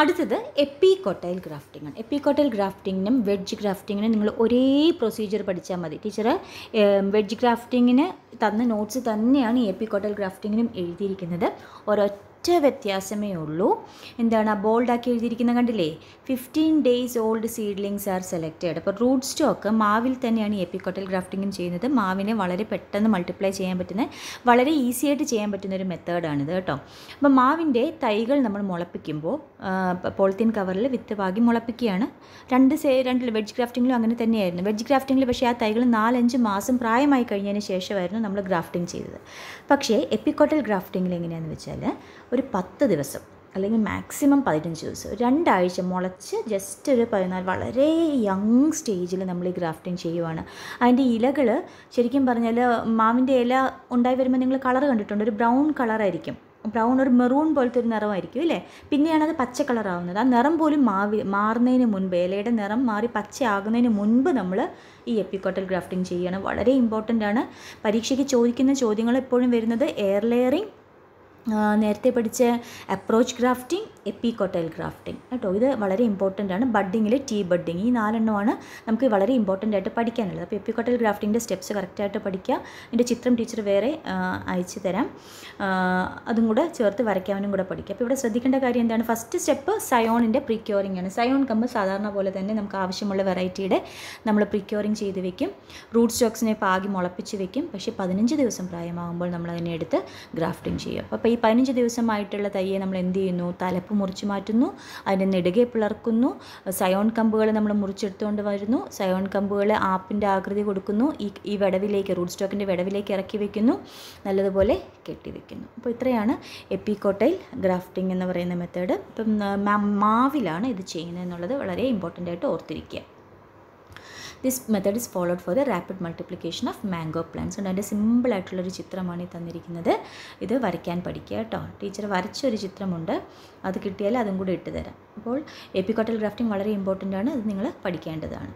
അടുത്തത് കൊട്ടയിൽ ഗ്രാഫ്റ്റിംഗ് ആണ് കൊട്ടയിൽ ഗ്രാഫ്റ്റിങ്ങിനും വെഡ്ജ് ഗ്രാഫ്റ്റിങ്ങിനും നിങ്ങൾ ഒരേ പ്രൊസീജിയർ പഠിച്ചാൽ മതി ടീച്ചർ വെഡ്ജ് ഗ്രാഫ്റ്റിങ്ങിന് തന്ന നോട്ട്സ് തന്നെയാണ് ഈ കൊട്ടയിൽ ഗ്രാഫ്റ്റിങ്ങിനും എഴുതിയിരിക്കുന്നത് ഓരോ ഒറ്റ വ്യത്യാസമേ ഉള്ളൂ എന്താണ് ആ ബോൾഡാക്കി എഴുതിയിരിക്കുന്ന കണ്ടില്ലേ fifteen days old seedlings are selected അപ്പോൾ റൂട്ട് സ്റ്റോക്ക് മാവിൽ തന്നെയാണ് ഈ എപ്പിക്കോട്ടൽ ഗ്രാഫ്റ്റിങ്ങും ചെയ്യുന്നത് മാവിനെ വളരെ പെട്ടെന്ന് മൾട്ടിപ്ലൈ ചെയ്യാൻ പറ്റുന്ന വളരെ ഈസി ആയിട്ട് ചെയ്യാൻ പറ്റുന്ന ഒരു മെത്തേഡാണിത് കേട്ടോ അപ്പോൾ മാവിൻ്റെ തൈകൾ നമ്മൾ മുളപ്പിക്കുമ്പോൾ പോളിത്തീൻ കവറിൽ വിത്ത് പാകി മുളപ്പിക്കുകയാണ് രണ്ട് സേ രണ്ട് വെജ് ഗ്രാഫ്റ്റിങ്ങിലും അങ്ങനെ തന്നെയായിരുന്നു വെജ് ഗ്രാഫ്റ്റിങ്ങിൽ പക്ഷേ ആ തൈകൾ നാലഞ്ച് മാസം പ്രായമായി കഴിഞ്ഞതിന് ശേഷമായിരുന്നു നമ്മൾ ഗ്രാഫ്റ്റിംഗ് ചെയ്തത് പക്ഷേ എപ്പിക്കോട്ടൽ ഗ്രാഫ്റ്റിങ്ങിൽ എങ്ങനെയാണെന്ന് വെച്ചാൽ ഒരു പത്ത് ദിവസം അല്ലെങ്കിൽ മാക്സിമം പതിനഞ്ച് ദിവസം രണ്ടാഴ്ച മുളച്ച് ജസ്റ്റ് ഒരു പതിനാല് വളരെ യങ് സ്റ്റേജിൽ നമ്മൾ ഈ ഗ്രാഫ്റ്റിംഗ് ചെയ്യുവാണ് അതിൻ്റെ ഇലകൾ ശരിക്കും പറഞ്ഞാൽ മാവിൻ്റെ ഇല ഉണ്ടായി വരുമ്പോൾ നിങ്ങൾ കളർ കണ്ടിട്ടുണ്ട് ഒരു ബ്രൗൺ കളറായിരിക്കും ബ്രൗൺ ഒരു മെറൂൺ പോലത്തെ ഒരു നിറമായിരിക്കും അല്ലേ പിന്നെയാണ് അത് പച്ച കളറാവുന്നത് ആ നിറം പോലും മാവി മാറുന്നതിന് മുൻപ് ഇലയുടെ നിറം മാറി പച്ചയാകുന്നതിന് മുൻപ് നമ്മൾ ഈ എപ്പിക്കോട്ടൽ ഗ്രാഫ്റ്റിംഗ് ചെയ്യണം വളരെ ഇമ്പോർട്ടൻ്റ് ആണ് പരീക്ഷയ്ക്ക് ചോദിക്കുന്ന ചോദ്യങ്ങൾ എപ്പോഴും വരുന്നത് എയർ ലെയറിംഗ് നേരത്തെ പഠിച്ച അപ്രോച്ച് ഗ്രാഫ്റ്റിംഗ് എപ്പിക്കോട്ടൈൽ ഗ്രാഫ്റ്റിംഗ് കേട്ടോ ഇത് വളരെ ഇമ്പോർട്ടൻ്റ് ആണ് ബഡ്ഡിങ്ങിൽ ടീ ബഡ്ഡിങ് ഈ നാലെണ്ണമാണ് നമുക്ക് വളരെ ഇമ്പോർട്ടൻ്റ് ആയിട്ട് പഠിക്കാനുള്ളത് അപ്പോൾ എപ്പിക്കോട്ടൈൽ ഗ്രാഫ്റ്റിൻ്റെ സ്റ്റെപ്സ് കറക്റ്റായിട്ട് പഠിക്കുക എൻ്റെ ചിത്രം ടീച്ചർ വേറെ അയച്ചു തരാം അതും കൂടെ ചേർത്ത് വരയ്ക്കാനും കൂടെ പഠിക്കുക അപ്പോൾ ഇവിടെ ശ്രദ്ധിക്കേണ്ട കാര്യം എന്താണ് ഫസ്റ്റ് സ്റ്റെപ്പ് സയോണിൻ്റെ പ്രിക്യൂറിംഗ് ആണ് സയോൺ കമ്പ് സാധാരണ പോലെ തന്നെ നമുക്ക് ആവശ്യമുള്ള വെറൈറ്റിയുടെ നമ്മൾ പ്രിക്യോറിംഗ് ചെയ്ത് വെക്കും റൂട്ട് സ്റ്റോക്സിനെ പാകി മുളപ്പിച്ച് വെക്കും പക്ഷേ പതിനഞ്ച് ദിവസം പ്രായമാകുമ്പോൾ നമ്മൾ അതിനെ എടുത്ത് ഗ്രാഫ്റ്റിംഗ് ചെയ്യും അപ്പോൾ ഈ പതിനഞ്ച് ദിവസമായിട്ടുള്ള തയ്യെ നമ്മൾ എന്ത് ചെയ്യുന്നു തലപ്പ് മുറിച്ച് മാറ്റുന്നു അതിൻ്റെ നെടുകെ പിളർക്കുന്നു സയോൺ കമ്പുകൾ നമ്മൾ മുറിച്ചെടുത്തുകൊണ്ട് വരുന്നു സയോൺ കമ്പുകൾ ആപ്പിൻ്റെ ആകൃതി കൊടുക്കുന്നു ഈ ഈ വിടവിലേക്ക് റൂട്ട് സ്റ്റോക്കിൻ്റെ വിടവിലേക്ക് ഇറക്കി വെക്കുന്നു നല്ലതുപോലെ കെട്ടി വെക്കുന്നു അപ്പോൾ ഇത്രയാണ് എപ്പിക്കോട്ടയിൽ ഗ്രാഫ്റ്റിംഗ് എന്ന് പറയുന്ന മെത്തേഡ് ഇപ്പം മാവിലാണ് ഇത് ചെയ്യുന്നത് എന്നുള്ളത് വളരെ ഇമ്പോർട്ടൻ്റ് ആയിട്ട് ഓർത്തിരിക്കുക this method is followed for the rapid multiplication of mango plants ഉണ്ട് അതിൻ്റെ സിമ്പിളായിട്ടുള്ളൊരു ചിത്രമാണ് ഈ തന്നിരിക്കുന്നത് ഇത് വരയ്ക്കാൻ പഠിക്കുക കേട്ടോ ടീച്ചർ വരച്ചൊരു ചിത്രമുണ്ട് അത് കിട്ടിയാൽ അതും കൂടി ഇട്ട് തരാം അപ്പോൾ എപ്പിക്കോട്ടൽ ഗ്രാഫ്റ്റിംഗ് വളരെ ഇമ്പോർട്ടൻ്റ് ആണ് അത് നിങ്ങൾ പഠിക്കേണ്ടതാണ്